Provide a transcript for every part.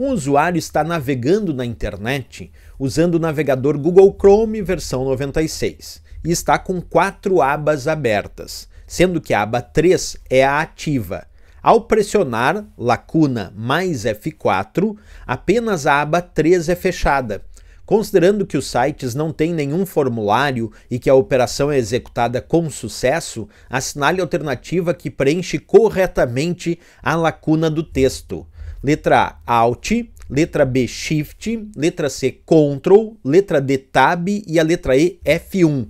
Um usuário está navegando na internet usando o navegador Google Chrome versão 96 e está com quatro abas abertas, sendo que a aba 3 é a ativa. Ao pressionar lacuna mais F4, apenas a aba 3 é fechada. Considerando que os sites não têm nenhum formulário e que a operação é executada com sucesso, assinale a alternativa que preenche corretamente a lacuna do texto. Letra A, Alt. Letra B, Shift. Letra C, Ctrl. Letra D, Tab. E a letra E, F1.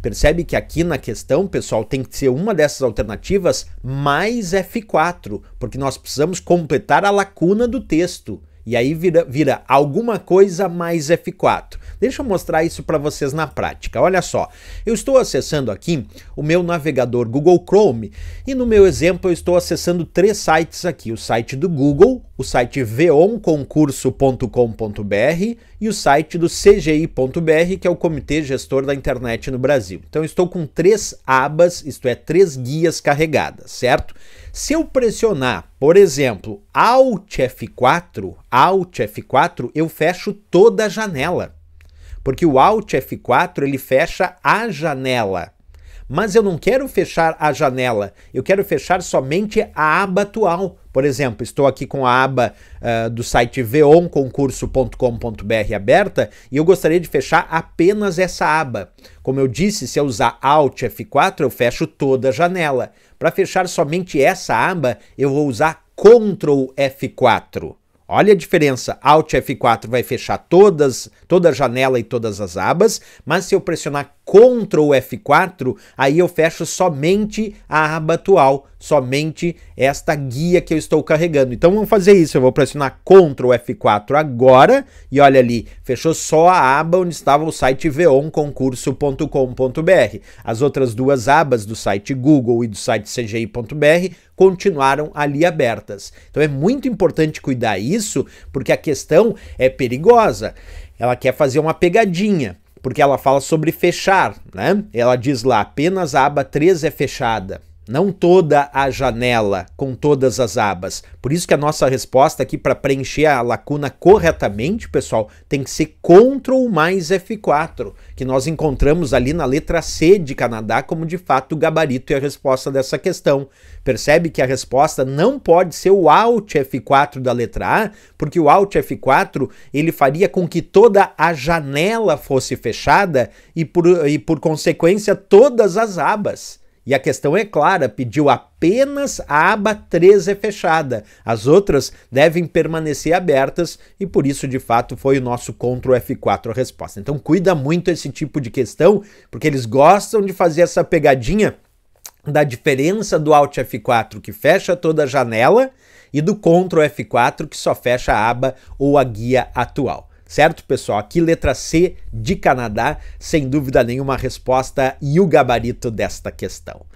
Percebe que aqui na questão, pessoal, tem que ser uma dessas alternativas mais F4, porque nós precisamos completar a lacuna do texto. E aí vira, vira alguma coisa mais F4. Deixa eu mostrar isso para vocês na prática. Olha só, eu estou acessando aqui o meu navegador Google Chrome e no meu exemplo eu estou acessando três sites aqui: o site do Google, o site veonconcurso.com.br e o site do CGI.br, que é o Comitê Gestor da Internet no Brasil. Então estou com três abas, isto é, três guias carregadas, certo? Se eu pressionar, por exemplo, Alt F4, Alt F4, eu fecho toda a janela. Porque o Alt F4 ele fecha a janela. Mas eu não quero fechar a janela, eu quero fechar somente a aba atual. Por exemplo, estou aqui com a aba uh, do site veonconcurso.com.br aberta e eu gostaria de fechar apenas essa aba. Como eu disse, se eu usar Alt F4, eu fecho toda a janela. Para fechar somente essa aba, eu vou usar Ctrl F4. Olha a diferença. Alt F4 vai fechar todas, toda a janela e todas as abas, mas se eu pressionar Ctrl F4, aí eu fecho somente a aba atual, somente esta guia que eu estou carregando. Então vamos fazer isso, eu vou pressionar Ctrl F4 agora e olha ali, fechou só a aba onde estava o site veonconcurso.com.br. As outras duas abas do site Google e do site cgi.br continuaram ali abertas. Então é muito importante cuidar isso, porque a questão é perigosa. Ela quer fazer uma pegadinha porque ela fala sobre fechar, né? Ela diz lá, apenas a aba 3 é fechada não toda a janela com todas as abas. Por isso que a nossa resposta aqui para preencher a lacuna corretamente, pessoal, tem que ser Ctrl mais F4, que nós encontramos ali na letra C de Canadá como de fato o gabarito e a resposta dessa questão. Percebe que a resposta não pode ser o Alt F4 da letra A, porque o Alt F4 ele faria com que toda a janela fosse fechada e por, e por consequência todas as abas. E a questão é clara: pediu apenas a aba 13 é fechada. As outras devem permanecer abertas e por isso, de fato, foi o nosso Ctrl F4 a resposta. Então, cuida muito esse tipo de questão, porque eles gostam de fazer essa pegadinha da diferença do Alt F4 que fecha toda a janela e do Ctrl F4 que só fecha a aba ou a guia atual. Certo, pessoal? Aqui letra C de Canadá, sem dúvida nenhuma a resposta e o gabarito desta questão.